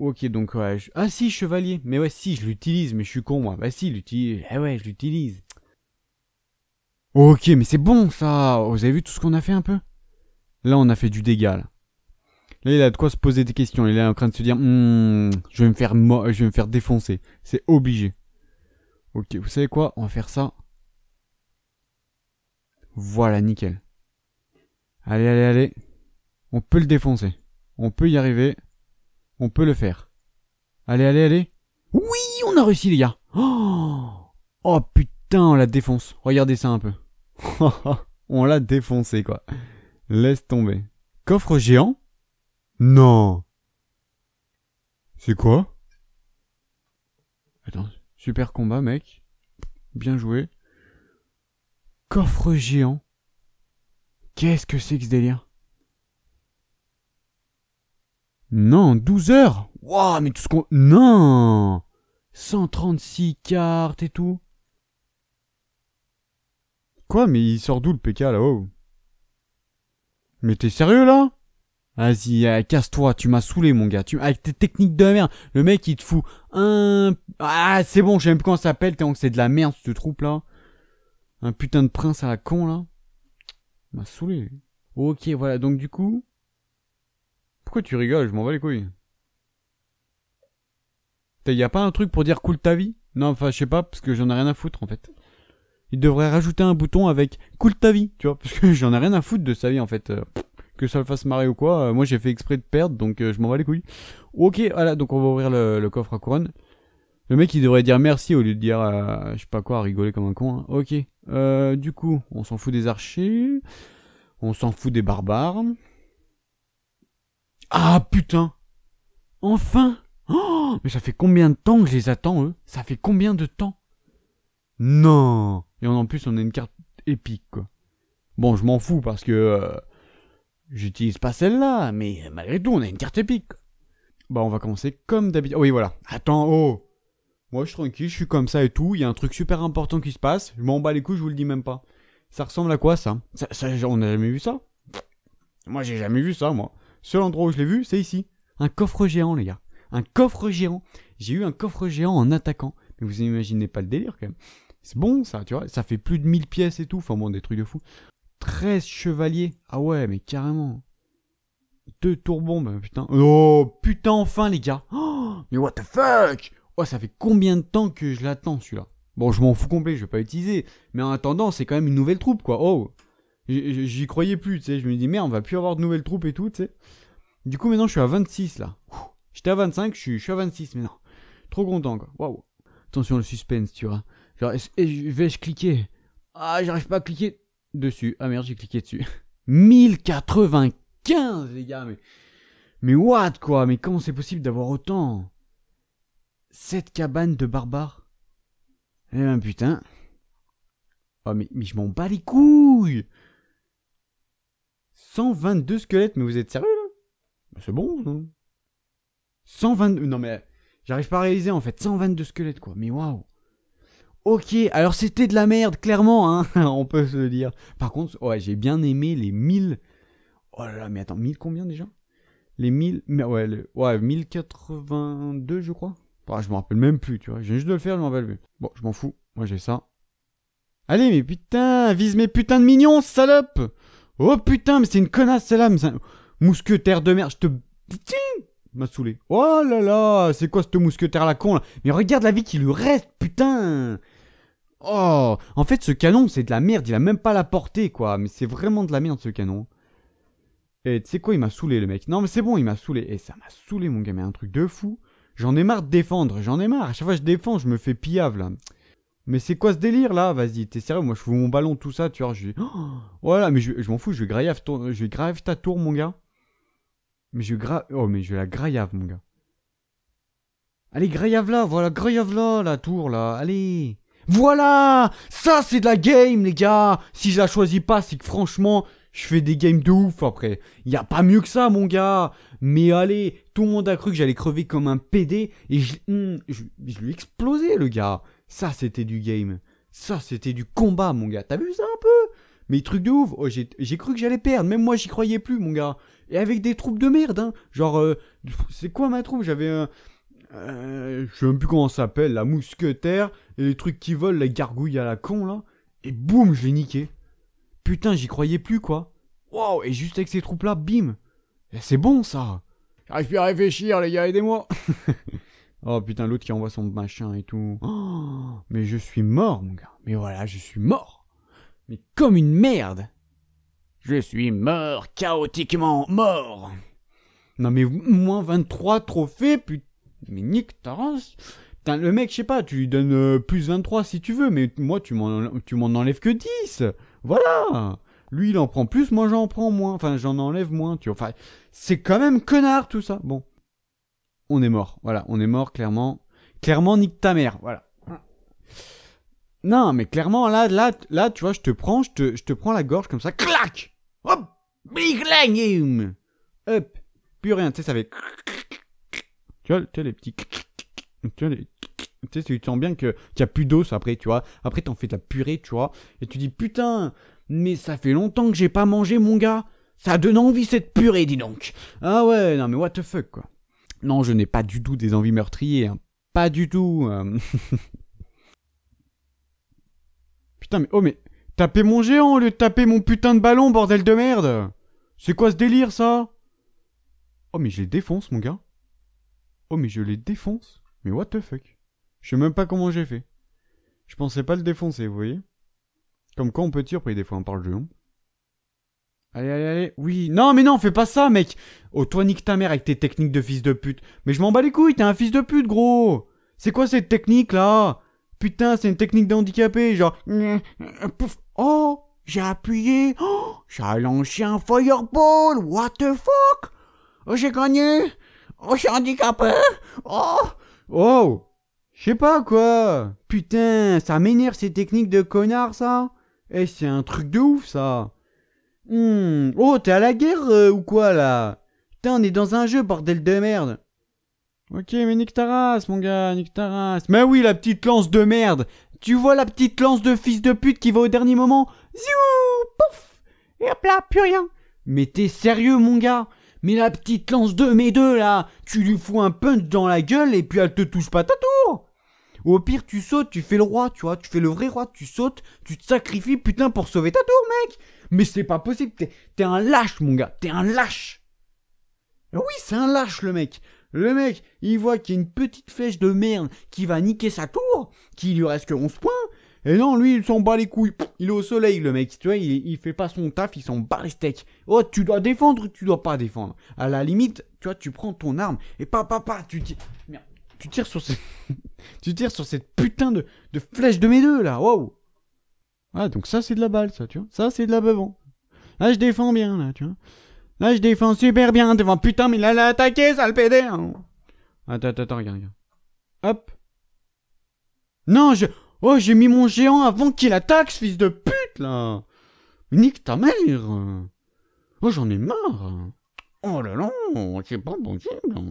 Ok, donc Ah si, chevalier. Mais ouais, si, je l'utilise, mais je suis con moi. Bah si, l'utilise. Eh ouais, je l'utilise. Ok, mais c'est bon ça. Oh, vous avez vu tout ce qu'on a fait un peu Là, on a fait du dégât. Là. là. il a de quoi se poser des questions. Il est en train de se dire, hmm, je vais me faire, je vais me faire défoncer. C'est obligé. Ok, vous savez quoi On va faire ça. Voilà, nickel. Allez, allez, allez. On peut le défoncer. On peut y arriver. On peut le faire. Allez, allez, allez. Oui, on a réussi, les gars. Oh, oh putain, on la défonce. Regardez ça un peu. on l'a défoncé, quoi. Laisse tomber. Coffre géant Non. C'est quoi Attends, super combat, mec. Bien joué. Coffre géant. Qu'est-ce que c'est que ce délire non, 12 heures Waouh, mais tout ce qu'on... Non 136 cartes et tout Quoi, mais il sort d'où le PK là-haut Mais t'es sérieux là Vas-y, euh, casse-toi, tu m'as saoulé mon gars, tu... avec tes techniques de merde, le mec il te fout un... Ah, c'est bon, j'aime comment ça s'appelle, tant que c'est de la merde ce troupe là. Un putain de prince à la con là. Il m'a saoulé. Ok, voilà, donc du coup, pourquoi tu rigoles Je m'en bats les couilles. Il n'y a pas un truc pour dire cool ta vie Non, enfin, je sais pas, parce que j'en ai rien à foutre en fait. Il devrait rajouter un bouton avec cool ta vie, tu vois, parce que j'en ai rien à foutre de sa vie en fait. Euh, que ça le fasse marrer ou quoi, euh, moi j'ai fait exprès de perdre, donc euh, je m'en vais les couilles. Ok, voilà, donc on va ouvrir le, coffre à couronne. Le mec il devrait dire merci au lieu de dire, je sais pas quoi, rigoler comme un con. Hein. Ok, du coup, on s'en fout des archers, on s'en fout des barbares. Ah putain Enfin oh, Mais ça fait combien de temps que je les attends, eux Ça fait combien de temps Non Et en plus, on a une carte épique, quoi. Bon, je m'en fous parce que... Euh, j'utilise pas celle-là, mais malgré tout, on a une carte épique. Bah, on va commencer comme d'habitude. Ah oui, voilà. Attends, oh Moi, je suis tranquille, je suis comme ça et tout. Il y a un truc super important qui se passe. Je m'en bats les couilles, je vous le dis même pas. Ça ressemble à quoi, ça, ça, On a jamais vu ça Moi, j'ai jamais vu ça, moi seul endroit où je l'ai vu, c'est ici. Un coffre géant, les gars. Un coffre géant. J'ai eu un coffre géant en attaquant. Mais vous imaginez pas le délire quand même. C'est bon ça, tu vois. Ça fait plus de 1000 pièces et tout. Enfin bon, des trucs de fou. 13 chevaliers. Ah ouais, mais carrément. Deux tourbombes, bah, putain. Oh, putain, enfin, les gars. Oh, mais what the fuck Oh, ça fait combien de temps que je l'attends, celui-là Bon, je m'en fous complet, je vais pas l'utiliser. Mais en attendant, c'est quand même une nouvelle troupe, quoi. Oh j'y croyais plus, tu sais. Je me dis, merde, on va plus avoir de nouvelles troupes et tout, tu sais. Du coup, maintenant, je suis à 26 là. J'étais à 25, je suis, à 26 maintenant. Trop content, quoi. Waouh. Attention, le suspense, tu vois. Genre, vais-je cliquer Ah, j'arrive pas à cliquer dessus. Ah merde, j'ai cliqué dessus. 1095, les gars, mais. Mais what, quoi Mais comment c'est possible d'avoir autant 7 cabanes de barbares Eh ben putain. Oh, mais, mais je m'en bats les couilles 122 squelettes, mais vous êtes sérieux là C'est bon, non 122, non mais j'arrive pas à réaliser en fait, 122 squelettes quoi, mais waouh Ok, alors c'était de la merde, clairement, hein, on peut se le dire. Par contre, ouais, j'ai bien aimé les 1000... Oh là là, mais attends, 1000 combien déjà Les 1000... ouais, ouais, 1082 je crois. Ah, je m'en rappelle même plus, tu vois, j'ai juste de le faire, je m'en rappelle plus. Bon, je m'en fous, moi j'ai ça. Allez, mais putain, vise mes putains de mignons, salope Oh putain, mais c'est une connasse celle-là, mais c'est un mousquetaire de merde, je te. M'a saoulé. Oh là là, c'est quoi ce mousquetaire la con là Mais regarde la vie qui lui reste, putain Oh En fait, ce canon, c'est de la merde, il a même pas la portée quoi, mais c'est vraiment de la merde ce canon. Et tu sais quoi, il m'a saoulé le mec. Non mais c'est bon, il m'a saoulé. Et ça m'a saoulé mon gamin un truc de fou. J'en ai marre de défendre, j'en ai marre. À chaque fois que je défends, je me fais pillave là. Mais c'est quoi ce délire là Vas-y, t'es sérieux Moi, je fous mon ballon, tout ça, tu vois. Je voilà, mais je, m'en fous, je vais ton, ta tour, mon gars. Mais je gra... Oh, mais je la grave, mon gars. Allez, graive là, voilà, graive là, la tour là, allez. Voilà Ça, c'est de la game, les gars Si je la choisis pas, c'est que franchement, je fais des games de ouf après. Y a pas mieux que ça, mon gars. Mais allez, tout le monde a cru que j'allais crever comme un PD et je, hmm, je, je lui le gars. Ça, c'était du game. Ça, c'était du combat, mon gars. T'as vu ça un peu Mais truc de ouf. Oh, j'ai cru que j'allais perdre. Même moi, j'y croyais plus, mon gars. Et avec des troupes de merde, hein. Genre, euh, c'est quoi ma troupe J'avais un. Euh, je sais même plus comment ça s'appelle, la mousquetaire, et les trucs qui volent, la gargouille à la con, là. Et boum, je l'ai niqué. Putain, j'y croyais plus, quoi. Waouh, et juste avec ces troupes-là, bim. C'est bon, ça. J'arrive plus à réfléchir, les gars, aidez-moi. Oh putain, l'autre qui envoie son machin et tout. Oh. mais je suis mort, mon gars. Mais voilà, je suis mort. Mais comme une merde. Je suis mort, chaotiquement mort. Non mais moins 23 trophées, putain. Mais nique ta Putain, le mec, je sais pas, tu lui donnes euh, plus 23 si tu veux, mais moi, tu m'en, tu m'en enlèves que 10. Voilà. Lui, il en prend plus, moi, j'en prends moins. Enfin, j'en enlève moins, tu vois. Enfin, c'est quand même connard, tout ça. Bon on est mort. Voilà, on est mort clairement. Clairement, nique ta mère. Voilà. Non, mais clairement, là, là, là, tu vois, je te prends, je te, prends la gorge comme ça, clac Hop Big game Hop Plus rien, tu sais, ça fait... Tu vois, tu vois les petits... Tu vois, Tu, sais, tu sens bien que tu as plus d'os après, tu vois. Après, t'en fais de la purée, tu vois. Et tu dis, putain, mais ça fait longtemps que j'ai pas mangé, mon gars. Ça donne envie cette purée, dis donc. Ah ouais, non, mais what the fuck, quoi. Non, je n'ai pas du tout des envies meurtrières. Pas du tout. Euh. putain, mais oh, mais tapez mon géant le lieu taper mon putain de ballon, bordel de merde. C'est quoi ce délire, ça Oh, mais je les défonce, mon gars. Oh, mais je les défonce. Mais what the fuck Je sais même pas comment j'ai fait. Je pensais pas le défoncer, vous voyez Comme quand on peut tirer, puis des fois on parle de jeu. Allez, allez, allez. Oui. Non, mais non, fais pas ça, mec. Oh, toi, nique ta mère avec tes techniques de fils de pute. Mais je m'en bats les couilles, t'es un fils de pute, gros. C'est quoi cette technique, là Putain, c'est une technique d'handicapé, genre... Oh, j'ai appuyé. Oh, j'ai lancé un fireball. What the fuck Oh, j'ai gagné. Oh, j'ai handicapé. Oh. Oh. Je sais pas, quoi. Putain, ça m'énerve ces techniques de connard, ça. Eh, c'est un truc de ouf, ça. Hmm. Oh, t'es à la guerre euh, ou quoi là Putain, on est dans un jeu, bordel de merde. Ok, mais nique ta mon gars, nique Mais oui, la petite lance de merde. Tu vois la petite lance de fils de pute qui va au dernier moment Ziou Pouf Et hop là, plus rien. Mais t'es sérieux, mon gars Mais la petite lance de mes deux là, tu lui fous un punch dans la gueule et puis elle te touche pas ta tour au pire, tu sautes, tu fais le roi, tu vois, tu fais le vrai roi, tu sautes, tu te sacrifies, putain, pour sauver ta tour, mec Mais c'est pas possible, t'es un lâche, mon gars, t'es un lâche Oui, c'est un lâche, le mec Le mec, il voit qu'il y a une petite flèche de merde qui va niquer sa tour, qu'il lui reste que 11 points, et non, lui, il s'en bat les couilles, il est au soleil, le mec, tu vois, il, il fait pas son taf, il s'en bat les steaks. Oh, tu dois défendre tu dois pas défendre À la limite, tu vois, tu prends ton arme, et papa, pa, tu dis tu tires sur ces... tu tires sur cette putain de, de flèche de mes deux là, waouh. Ah donc ça c'est de la balle ça, tu vois. Ça c'est de la babon Là je défends bien là, tu vois. Là je défends super bien devant putain mais là a attaqué sale PD. Hein. Attends attends regarde regarde. Hop. Non je oh j'ai mis mon géant avant qu'il attaque ce fils de pute là. Nique ta mère. Oh j'en ai marre. Oh là là, c'est pas possible.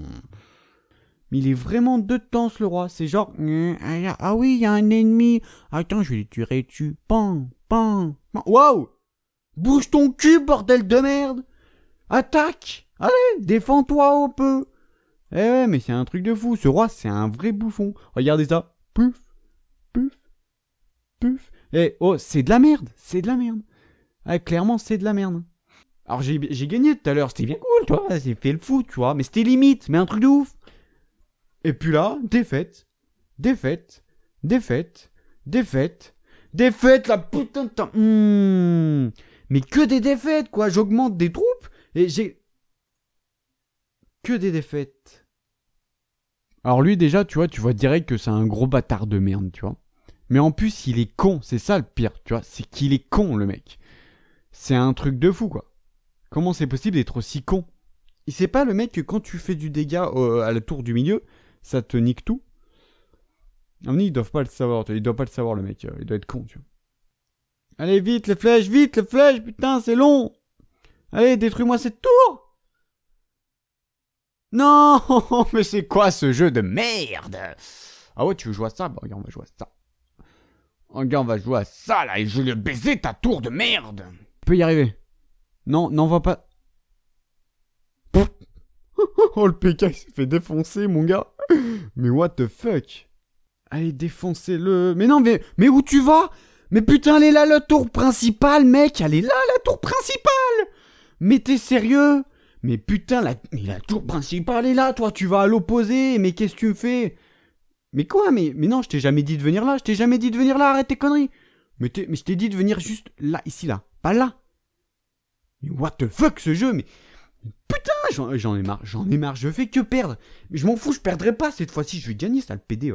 Mais il est vraiment de temps le roi. C'est genre, euh, ah oui, il y a un ennemi. Attends, je vais les tuer tu. Pan, pan, pan. Waouh! Bouge ton cul, bordel de merde! Attaque! Allez, défends-toi un peu! Eh ouais, mais c'est un truc de fou. Ce roi, c'est un vrai bouffon. Regardez ça. Pouf, pouf, pouf. Eh, oh, c'est de la merde. C'est de la merde. Eh, clairement, c'est de la merde. Alors, j'ai gagné tout à l'heure. C'était bien cool, toi. J'ai fait le fou, tu vois. Mais c'était limite. Mais un truc de ouf. Et puis là, défaite, défaite, défaite, défaite, défaite, la putain de temps. Hmm. Mais que des défaites, quoi. J'augmente des troupes et j'ai que des défaites. Alors lui déjà, tu vois, tu vois direct que c'est un gros bâtard de merde, tu vois. Mais en plus, il est con, c'est ça le pire, tu vois, c'est qu'il est con le mec. C'est un truc de fou quoi. Comment c'est possible d'être aussi con Il sait pas le mec que quand tu fais du dégât à la tour du milieu, ça te nique tout. Non mais ils doivent pas le savoir, il doit pas le savoir le mec, euh, il doit être con, tu vois. Allez, vite les flèches, vite les flèches, putain, c'est long Allez, détruis-moi cette tour Non Mais c'est quoi ce jeu de merde Ah ouais, tu veux jouer à ça Bah regarde, on va jouer à ça. Regarde, on va jouer à ça, là, et je vais baiser ta tour de merde Peut y arriver. Non, va pas... oh, le PK, il s'est fait défoncer, mon gars. Mais what the fuck Allez, défoncez-le. Mais non, mais, mais où tu vas Mais putain, elle est là, la tour principale, mec. Elle est là, la tour principale. Mais t'es sérieux Mais putain, la, mais la tour principale est là, toi. Tu vas à l'opposé. Mais qu'est-ce que tu me fais Mais quoi mais, mais non, je t'ai jamais dit de venir là. Je t'ai jamais dit de venir là. Arrête tes conneries. Mais, mais je t'ai dit de venir juste là, ici, là. Pas là. Mais what the fuck, ce jeu Mais... Putain, j'en ai marre, j'en ai marre, je fais que perdre. je m'en fous, je perdrai pas cette fois-ci, je vais gagner, ça le PD.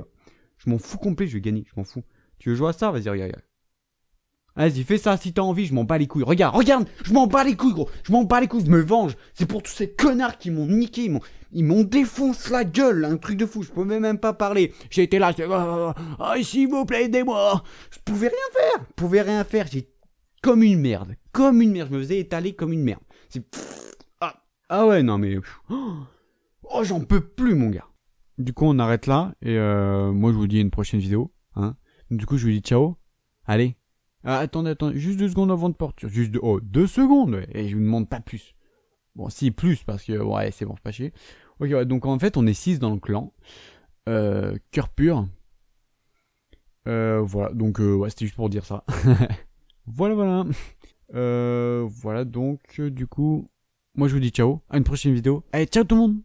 Je m'en fous complet, je vais gagner, je m'en fous. Tu veux jouer à ça Vas-y, regarde, regarde. Vas-y, fais ça si t'as envie, je m'en bats les couilles. Regarde, regarde, je m'en bats les couilles, gros. Je m'en bats les couilles, je me venge. C'est pour tous ces connards qui m'ont niqué, ils m'ont, défoncé la gueule, un truc de fou. Je pouvais même pas parler. J'étais là, ah, s'il vous plaît, aidez-moi. Je pouvais rien faire, je pouvais rien faire. J'ai comme une merde, comme une merde. Je me faisais étaler comme une merde. C'est ah ouais, non mais... Oh, oh, j'en peux plus, mon gars. Du coup, on arrête là, et euh, moi, je vous dis une prochaine vidéo. Hein. Du coup, je vous dis ciao. Allez. Ah, attendez, attendez, juste deux secondes avant de partir. Juste deux, oh, deux secondes, et je vous demande pas plus. Bon, si, plus, parce que, ouais, c'est bon, pas chier. Ok, ouais, donc en fait, on est six dans le clan. Euh, cœur pur. Euh, voilà, donc, euh, ouais, c'était juste pour dire ça. voilà, voilà. voilà, donc, du coup... Moi, je vous dis ciao, à une prochaine vidéo. Allez, ciao tout le monde